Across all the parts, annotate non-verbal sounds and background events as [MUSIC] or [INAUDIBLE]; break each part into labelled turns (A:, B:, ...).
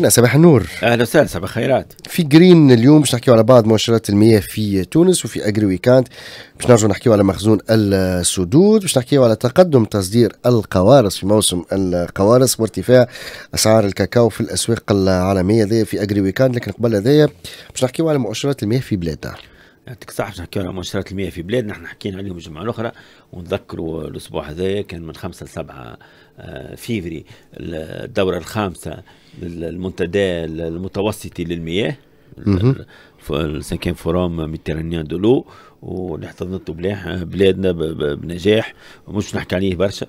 A: انا صباح النور
B: اهلا وسهلا صباح الخيرات
A: في جرين اليوم باش نحكيو على بعض مؤشرات المياه في تونس وفي اجري ويكاند باش نرجعوا نحكيو على مخزون السدود باش نحكيو على تقدم تصدير القوارص في موسم القوارص وارتفاع اسعار الكاكاو في الاسواق العالميه ذي في اجري ويكاند لكن قبل هذايا باش نحكيو على مؤشرات المياه في بلادنا
B: يعطيك الصحة باش نحكيو على مؤشرات المياه في بلادنا احنا حكينا عليهم الجمعة الأخرى ونذكروا الأسبوع هذايا كان من خمسة لسبعة آه، فيفري الدورة الخامسة للمنتدى المتوسطي للمياه السانكيم فوروم ميتيرانيان دولو واللي احتضنته بلادنا بنجاح مش نحكي عليه برشا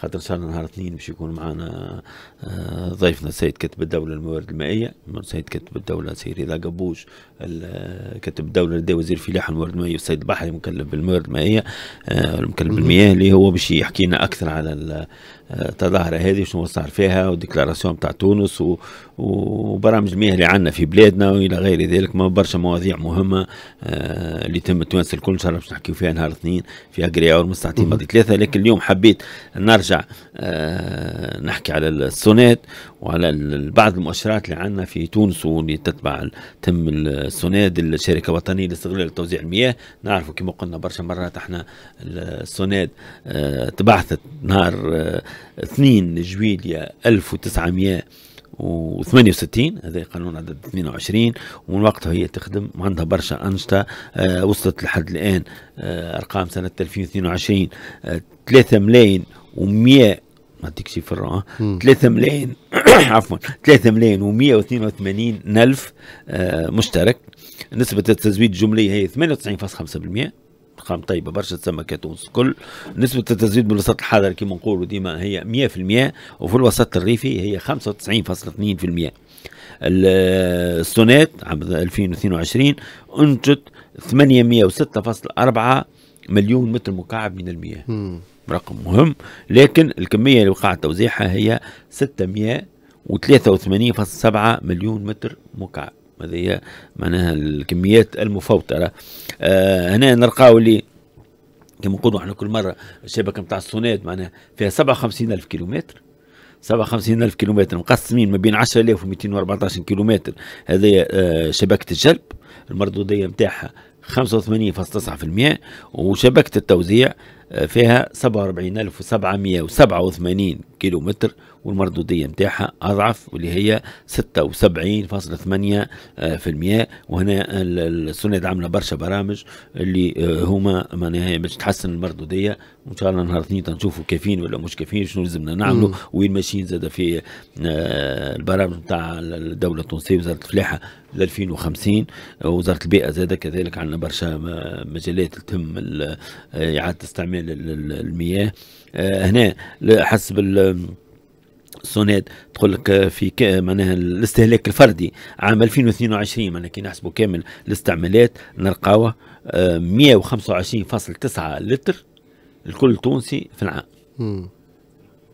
B: خاطر الله نهار اثنين باش يكون معنا آه، ضيفنا سيد كاتب الدولة الموارد المائية سيد كاتب الدولة سيد رضا قبوش آه، كاتب الدولة لدى وزير الفلاحة والموارد المائية والسيد البحري مكلف بالموارد المائية آه، المكلف بالمياه اللي هو باش يحكي لنا أكثر على التظاهرة هذه شنو صار فيها والديكلاراسيون بتاع تونس وبرامج المياه اللي عندنا في بلادنا والى غير ذلك ما برشا مواضيع مهمة اللي تم التوانسة الكل إن شاء الله باش نحكيو فيها نهار اثنين في أجري مستعطين ثلاثة لكن اليوم حبيت نرجع نرجع آه، نحكي على السونات وعلى بعض المؤشرات اللي عندنا في تونس واللي تتبع تم السوناد الشركه الوطنيه لاستغلال توزيع المياه نعرفوا كما قلنا برشا مرات احنا السوناد آه، تبعثت نهار 2 جويليا 1900 و68 هذا قانون عدد 22 ومن وقتها هي تخدم وعندها برشا انشطه آه وصلت لحد الان آه ارقام سنه 2022 آه 3 ملايين و100 نعطيك شي في 3 ملايين [COUGHS] عفوا 3 ملايين و182 ألف آه مشترك نسبة التزويد الجملية هي 98.5% ارقام طيبه برشا تسمى كتونس الكل نسبه التزويد بالوسط الحضري كما نقولوا ديما هي 100% وفي الوسط الريفي هي 95.2% السونات عام 2022 انتجت 806.4 مليون متر مكعب من المياه. رقم مهم لكن الكمية اللي وقعت توزيعها هي 683.7 مليون متر مكعب هذه هي معناها الكميات المفوترة آه هنا نلقاو اللي كما نقولوا احنا كل مرة الشبكة نتاع السوناد معناها فيها 57 ألف كيلومتر 57 ألف كيلومتر مقسمين ما بين 10214 كيلومتر هذه آه شبكة الجلب المردودية نتاعها 85.9% وشبكة التوزيع فيها 47787 كيلو متر والمردودية نتاعها أضعف واللي هي 76.8% وهنا السند عاملة برشا برامج اللي آه، هما معناها باش تحسن المردودية وإن شاء الله نهار اثنين تنشوفوا كافيين ولا مش كافيين شنو لازمنا نعملوا وين ماشيين زاد في آه، البرامج نتاع الدولة التونسية وزارة الفلاحة ل 2050 وزارة البيئة زاد كذلك عندنا برشا آه، مجالات تتم إعادة استعمال المياه هنا حسب سونيت تقول لك في معناها الاستهلاك الفردي عام 2022 معناها كي نحسبوا كامل الاستعمالات نلقاوه 125.9 آه، لتر لكل تونسي في العام.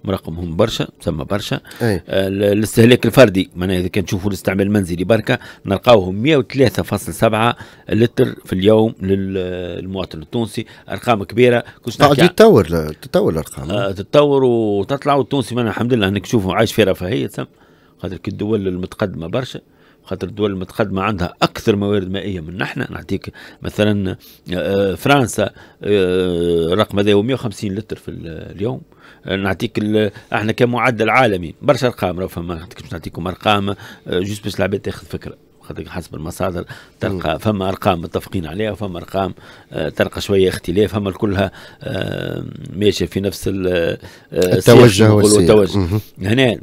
B: مرقمهم برشا تسمى برشا أي. آه الاستهلاك الفردي معناها اذا كان تشوفوا الاستعمال المنزلي بركه نلقاوهم 103.7 لتر في اليوم للمواطن التونسي ارقام كبيره كنت نحكي تتطور تتطور الارقام آه تتطور وتطلع والتونسي معناها الحمد لله انك تشوفه عايش في رفاهيه تسمى خاطر الدول المتقدمه برشا خاطر الدول المتقدمة عندها أكثر موارد مائية من نحن نعطيك مثلا آه، فرنسا آه، رقم هذا 150 لتر في اليوم أه، نعطيك احنا كمعدل عالمي برشا ارقام راه فما نعطيكم ارقام أه، جوست باش العباد تاخذ فكره خاطر حسب المصادر تلقى فما ارقام متفقين عليها وفما ارقام أه، تلقى شويه اختلاف فما كلها ماشيه في نفس التوجه والتوجه هنا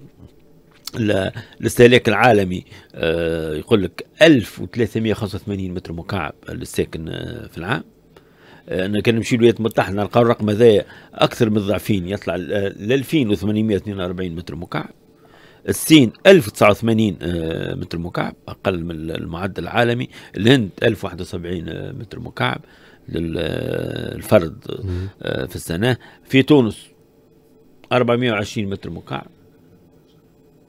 B: الاستهلاك العالمي يقول لك 1385 متر مكعب للساكن في العام آه، انا كان نمشي الولايات المتحده نلقاو الرقم هذايا اكثر من الضعفين يطلع ل 2842 آه، متر مكعب الصين 1089 آه، متر مكعب اقل من المعدل العالمي الهند 1071 متر مكعب للفرد في السنه في تونس 420 متر مكعب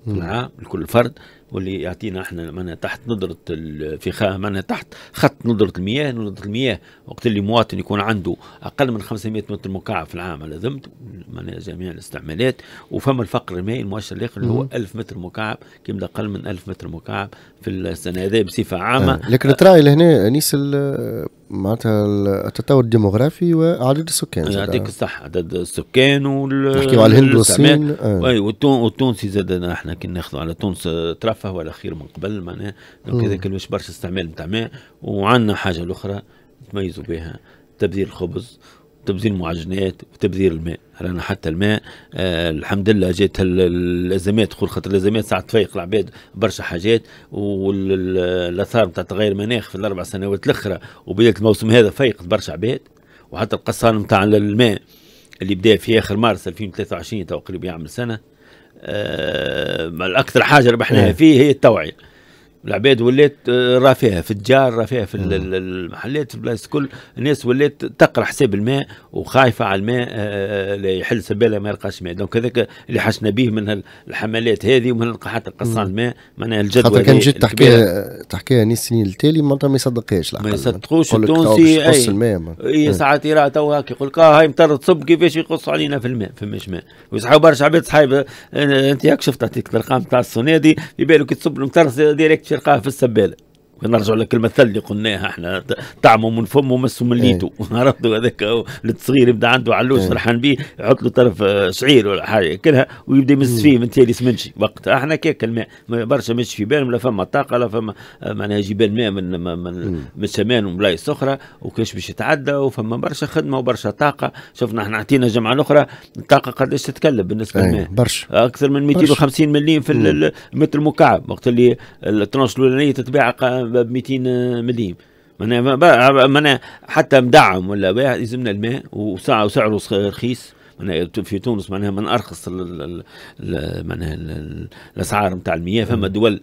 B: في العام نعم، لكل فرد واللي يعطينا احنا من تحت نظره في من تحت خط نظره المياه نظره المياه وقت اللي مواطن يكون عنده اقل من 500 متر مكعب في العام على ذمته من جميع الاستعمالات وفما الفقر المائي المؤشر الاخر اللي هو 1000 متر مكعب كم اقل من 1000 متر مكعب في السنه هذه بصفه عامه آه. لكن
A: تراي لهنا انيس معناتها التطور الديموغرافي وعدد السكان يعطيك
B: الصحة عدد السكان وال نحكيو على الهند والصين آه. اي والتونسي زاد احنا كي ناخذوا على تونس ترف فهو الأخير من قبل معناها دونك هذاك مش برشا استعمال نتاع ماء وعندنا حاجة الأخرى تميزوا بها تبذير الخبز تبذير المعجنات وتبذير الماء رانا حتى الماء آه الحمد لله جات الازمات خل خاطر الازمات ساعه تفيق العباد برشا حاجات والاثار نتاع تغير مناخ في الاربع سنوات الاخرى وبدايه الموسم هذا فيقت برشا عباد وحتى القصان نتاع الماء اللي بدا في اخر مارس 2023 تقريبا يعمل سنه الاكثر آه، حاجه ربحناها إيه. فيه هي التوعيه العباد ولات آه، رافيها في التجار رافيها في إيه. المحلات في البلايص الكل الناس ولات تقرا حساب الماء وخايفه على الماء اللي آه، يحل سبالها ما يلقاش ماء دونك هذاك اللي حشنا به من الحملات هذه ومن حتى القصان إيه. الماء معناها الجدول خاطر كان جيت تحكي
A: تحكيها نيس يعني سنين التالي معناتها ما يصدقهاش ما يعني يصدقوش التونسي يقص الماء اي إيه.
B: ساعات يراه تو هاك يقول لك اه هاي مطر تصب كيفاش يقص علينا في الماء فماش ماء ويصحوا برشا عباد صحايب انت ياك شفت هذيك الارقام تاع السنادي في بالك تصب المطر ديريكت تلقاه في السباله نرجعوا للكلمه الثالثه اللي قلناها احنا طعمه من فمه ومسه من إيه. ليتو [LAUGHS] عرفت هذاك الصغير يبدا عنده علوش إيه. فرحان به يحط له طرف آه، شعير ولا حاجه كلها ويبدا يمس إيه. فيه من تالي سمنشي وقت احنا كيك الماء برشا مش في بالهم لا فما طاقه لا فما آه، معناها جبال ماء من من من ومن بلايص اخرى وكاش باش يتعدى وفما برشا خدمه وبرشا طاقه شفنا احنا عطينا جمعه الاخرى الطاقه قداش تتكلم بالنسبه للماء برشا اكثر من 250 مليم في المتر المكعب وقت اللي الترونش الاولانيه تتباع ب 200 آه، مليم معناها معناها حتى مدعم ولا بيع يلزمنا الماء وسعره وسعره رخيص معناها في تونس معناها من ارخص معناها الاسعار نتاع المياه فما دول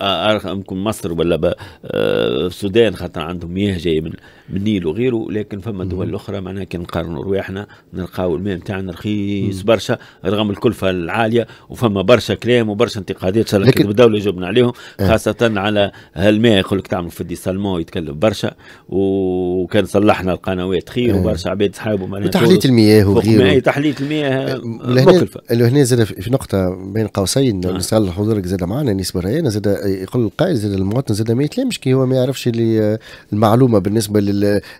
B: آه يمكن مصر ولا آه، السودان خاطر عندهم مياه جايه من النيل وغيره لكن فما دول اخرى معناها كي نقارنوا رواحنا نلقاو الماء نتاعنا رخيص برشا رغم الكلفه العاليه وفما برشا كلام وبرشا انتقادات صار لكن الدوله جبنا عليهم آه. خاصه على هالماء يقول لك تعمل في الديسالمون يتكلف برشا وكان صلحنا القنوات خير آه. وبرشا عباد صحابه معناها تحليه المياه وغيره تحليه المياه مكلفه
A: لهنا زاد في نقطه بين قوسين نسال حضورك زاد معنا نسبه ريان زاد يقول القائد زاد المواطن زاد ما يتلامش كي هو ما يعرفش اللي آه، المعلومه بالنسبه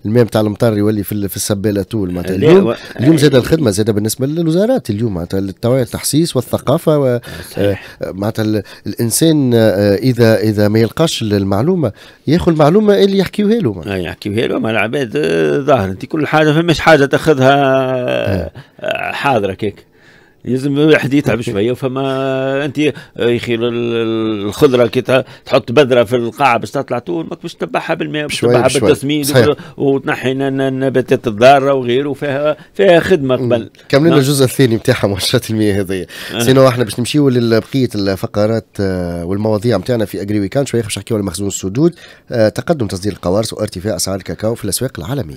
A: للماء نتاع المطر يولي في, السباله طول معناتها اليوم اليوم زاد آه، الخدمه زاد بالنسبه للوزارات اليوم معناتها التوعيه التحسيس والثقافه و... آه، معناتها الانسان اذا اذا ما يلقاش المعلومه ياخذ المعلومه اللي يحكيوها له
B: يحكيوها له مع العباد ظاهر انت كل حاجه فماش حاجه تاخذها حاضره كيك لازم الواحد يتعب شويه فما انت يا اخي الخضره كي تحط بذره في القاع باش تطلع طول ماك باش تتبعها بالماء باش تتبعها بالتسميد وتنحي النباتات الضاره وغيره فيها فيها خدمه قبل كملنا نعم. الجزء
A: الثاني نتاعها مؤشرات المياه هذيا أه. سينو احنا باش نمشيو لبقيه الفقرات آه، والمواضيع نتاعنا في اجري ويكاند شويه باش نحكيو على مخزون السدود آه، تقدم تصدير القوارص وارتفاع اسعار الكاكاو في الاسواق العالميه